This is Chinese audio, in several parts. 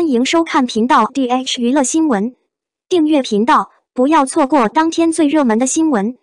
欢迎收看频道 D H 娱乐新闻，订阅频道，不要错过当天最热门的新闻。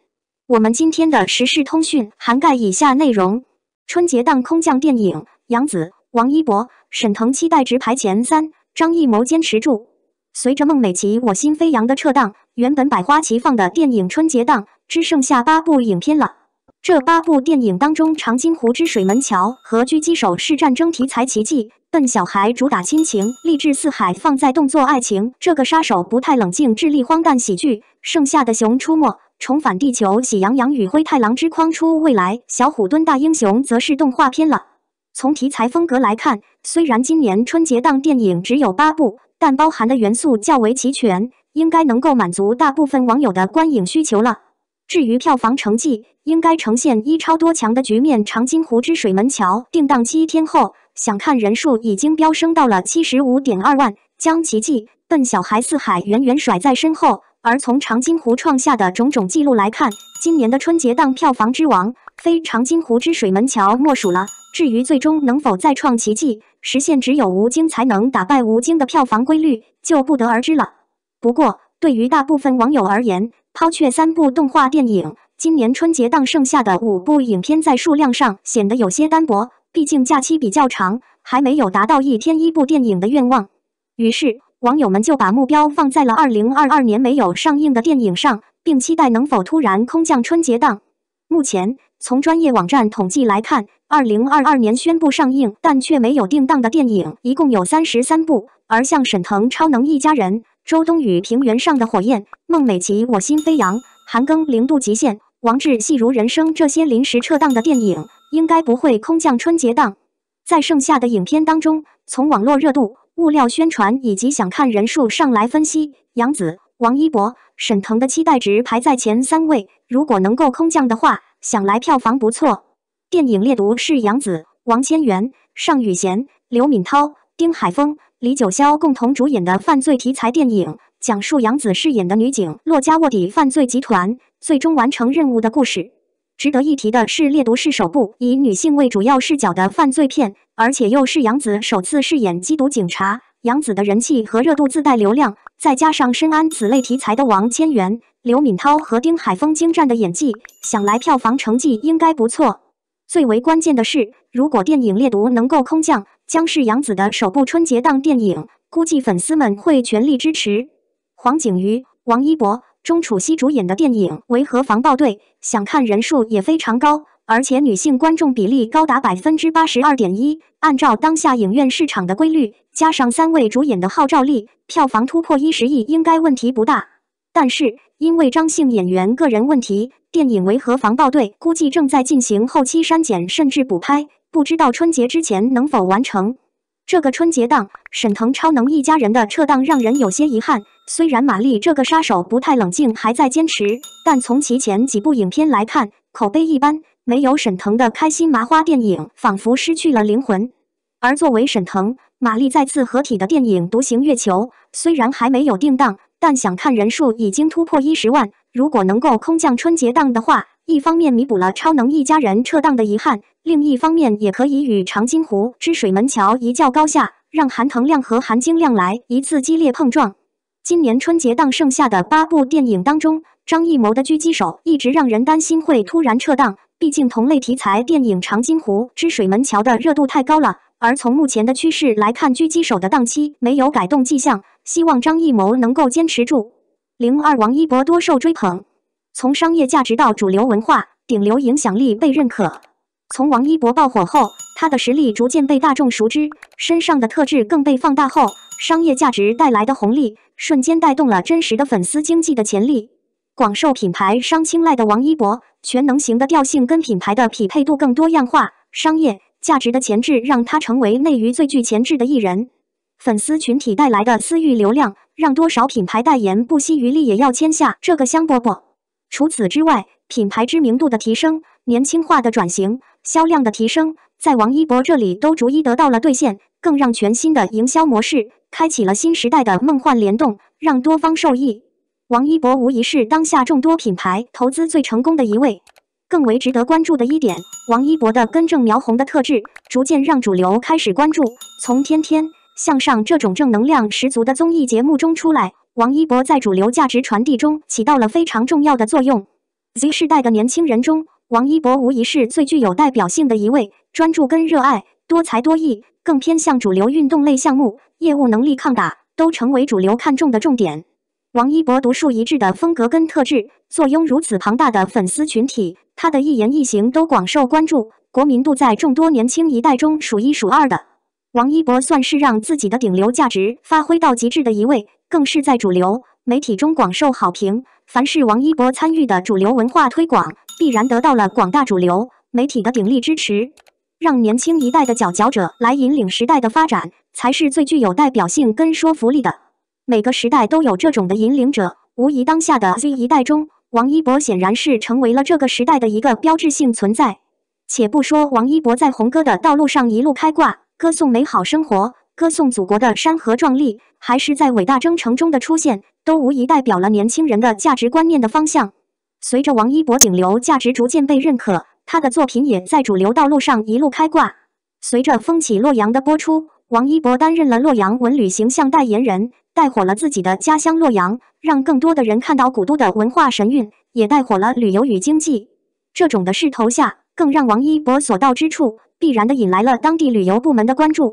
我们今天的时事通讯涵盖以下内容：春节档空降电影，杨紫、王一博、沈腾期待值排前三，张艺谋坚持住。随着孟美岐《我心飞扬》的撤档，原本百花齐放的电影春节档只剩下八部影片了。这八部电影当中，《长津湖之水门桥》和《狙击手》是战争题材奇迹。笨小孩主打亲情，励志四海放在动作爱情，这个杀手不太冷静，智力荒诞喜剧，剩下的熊出没、重返地球、喜羊羊与灰太狼之筐出未来、小虎蹲大英雄则是动画片了。从题材风格来看，虽然今年春节档电影只有八部，但包含的元素较为齐全，应该能够满足大部分网友的观影需求了。至于票房成绩，应该呈现一超多强的局面。长津湖之水门桥定档七天后，想看人数已经飙升到了七十五点二万，将奇迹、笨小孩、四海远远甩在身后。而从长津湖创下的种种记录来看，今年的春节档票房之王非长津湖之水门桥莫属了。至于最终能否再创奇迹，实现只有吴京才能打败吴京的票房规律，就不得而知了。不过，对于大部分网友而言，抛却三部动画电影，今年春节档剩下的五部影片在数量上显得有些单薄。毕竟假期比较长，还没有达到一天一部电影的愿望。于是网友们就把目标放在了2022年没有上映的电影上，并期待能否突然空降春节档。目前，从专业网站统计来看，2022年宣布上映但却没有定档的电影一共有三十三部，而像沈腾《超能一家人》。周冬雨《平原上的火焰》，孟美岐《我心飞扬》，韩庚《零度极限》，王志《戏如人生》这些临时撤档的电影应该不会空降春节档。在剩下的影片当中，从网络热度、物料宣传以及想看人数上来分析，杨紫、王一博、沈腾的期待值排在前三位。如果能够空降的话，想来票房不错。电影《猎毒》是杨紫、王千源、尚宇贤、刘敏涛、丁海峰。李九霄共同主演的犯罪题材电影，讲述杨紫饰演的女警洛迦卧底犯罪集团，最终完成任务的故事。值得一提的是，《猎毒》是首部以女性为主要视角的犯罪片，而且又是杨紫首次饰演缉毒警察。杨紫的人气和热度自带流量，再加上深谙此类题材的王千源、刘敏涛和丁海峰精湛的演技，想来票房成绩应该不错。最为关键的是，如果电影《猎毒》能够空降。将是杨紫的首部春节档电影，估计粉丝们会全力支持。黄景瑜、王一博、钟楚曦主演的电影《维和防暴队》，想看人数也非常高，而且女性观众比例高达百分之八十二点一。按照当下影院市场的规律，加上三位主演的号召力，票房突破十亿应该问题不大。但是，因为张姓演员个人问题，电影《维和防暴队》估计正在进行后期删减，甚至补拍。不知道春节之前能否完成。这个春节档，沈腾超能一家人的撤档让人有些遗憾。虽然马丽这个杀手不太冷静，还在坚持，但从其前几部影片来看，口碑一般，没有沈腾的开心麻花电影，仿佛失去了灵魂。而作为沈腾、马丽再次合体的电影《独行月球》，虽然还没有定档，但想看人数已经突破一十万。如果能够空降春节档的话，一方面弥补了超能一家人撤档的遗憾。另一方面，也可以与《长津湖之水门桥》一较高下，让韩腾亮和韩晶亮来一次激烈碰撞。今年春节档剩下的八部电影当中，张艺谋的《狙击手》一直让人担心会突然撤档，毕竟同类题材电影《长津湖之水门桥》的热度太高了。而从目前的趋势来看，《狙击手》的档期没有改动迹象，希望张艺谋能够坚持住。零二王一博多受追捧，从商业价值到主流文化，顶流影响力被认可。从王一博爆火后，他的实力逐渐被大众熟知，身上的特质更被放大后，商业价值带来的红利瞬间带动了真实的粉丝经济的潜力。广受品牌商青睐的王一博，全能型的调性跟品牌的匹配度更多样化，商业价值的潜质让他成为内娱最具潜质的艺人。粉丝群体带来的私域流量，让多少品牌代言不惜余力也要签下这个香饽饽。除此之外，品牌知名度的提升，年轻化的转型。销量的提升，在王一博这里都逐一得到了兑现，更让全新的营销模式开启了新时代的梦幻联动，让多方受益。王一博无疑是当下众多品牌投资最成功的一位。更为值得关注的一点，王一博的根正苗红的特质，逐渐让主流开始关注。从《天天向上》这种正能量十足的综艺节目中出来，王一博在主流价值传递中起到了非常重要的作用。Z 世代的年轻人中。王一博无疑是最具有代表性的一位，专注跟热爱，多才多艺，更偏向主流运动类项目，业务能力抗打，都成为主流看重的重点。王一博独树一帜的风格跟特质，坐拥如此庞大的粉丝群体，他的一言一行都广受关注，国民度在众多年轻一代中数一数二的。王一博算是让自己的顶流价值发挥到极致的一位，更是在主流媒体中广受好评。凡是王一博参与的主流文化推广。必然得到了广大主流媒体的鼎力支持，让年轻一代的佼佼者来引领时代的发展，才是最具有代表性跟说服力的。每个时代都有这种的引领者，无疑当下的 Z 一代中，王一博显然是成为了这个时代的一个标志性存在。且不说王一博在红歌的道路上一路开挂，歌颂美好生活，歌颂祖国的山河壮丽，还是在伟大征程中的出现，都无疑代表了年轻人的价值观念的方向。随着王一博顶流价值逐渐被认可，他的作品也在主流道路上一路开挂。随着《风起洛阳》的播出，王一博担任了洛阳文旅形象代言人，带火了自己的家乡洛阳，让更多的人看到古都的文化神韵，也带火了旅游与经济。这种的势头下，更让王一博所到之处必然的引来了当地旅游部门的关注。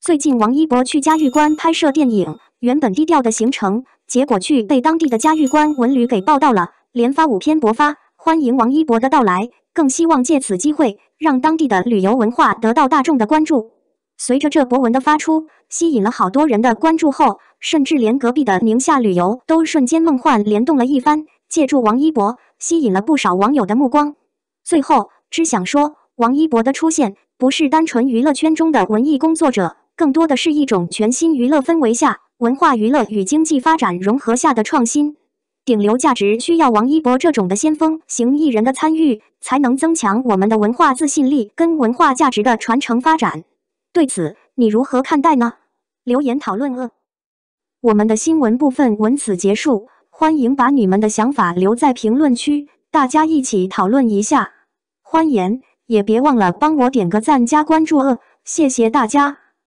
最近，王一博去嘉峪关拍摄电影，原本低调的行程，结果却被当地的嘉峪关文旅给报道了。连发五篇博发，欢迎王一博的到来，更希望借此机会让当地的旅游文化得到大众的关注。随着这博文的发出，吸引了好多人的关注后，甚至连隔壁的宁夏旅游都瞬间梦幻联动了一番，借助王一博吸引了不少网友的目光。最后只想说，王一博的出现不是单纯娱乐圈中的文艺工作者，更多的是一种全新娱乐氛围下文化娱乐与经济发展融合下的创新。顶流价值需要王一博这种的先锋型艺人的参与，才能增强我们的文化自信力跟文化价值的传承发展。对此，你如何看待呢？留言讨论呃。我们的新闻部分文此结束，欢迎把你们的想法留在评论区，大家一起讨论一下。欢迎，也别忘了帮我点个赞加关注哦，谢谢大家。